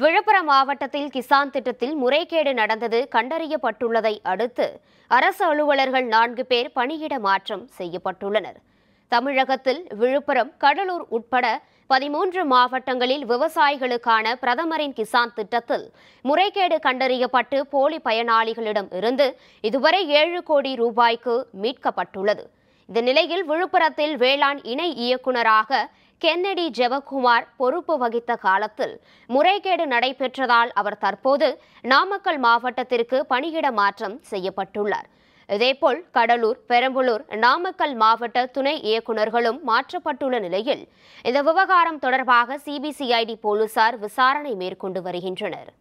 விழுப்புரம் மாவட்டத்தில் கிசான் திட்டத்தில் முறைகேடு நடந்தது கண்டறியப்பட்டுள்ளதை அடுத்து அரசு அலுவலர்கள் நான்கு பேர் பணியிட மாற்றம் செய்யப்பட்டுள்ளனர் தமிழகத்தில் விழுப்புரம் கடலூர் உட்பட பதிமூன்று மாவட்டங்களில் விவசாயிகளுக்கான பிரதமரின் கிசான் திட்டத்தில் முறைகேடு கண்டறியப்பட்டு போலி பயனாளிகளிடம் இருந்து இதுவரை ஏழு கோடி ரூபாய்க்கு மீட்கப்பட்டுள்ளது இந்த நிலையில் விழுப்புரத்தில் வேளாண் இணை இயக்குநராக கென்னடி ஜெவக்குமார் பொறுப்பு வகித்த காலத்தில் முறைகேடு நடைபெற்றதால் அவர் தற்போது நாமக்கல் மாவட்டத்திற்கு பணியிட மாற்றம் செய்யப்பட்டுள்ளார் இதேபோல் கடலூர் பெரம்பலூர் நாமக்கல் மாவட்ட துணை இயக்குநர்களும் மாற்றப்பட்டுள்ள நிலையில் இந்த விவகாரம் தொடர்பாக சிபிசிஐடி போலீசார் விசாரணை மேற்கொண்டு வருகின்றனர்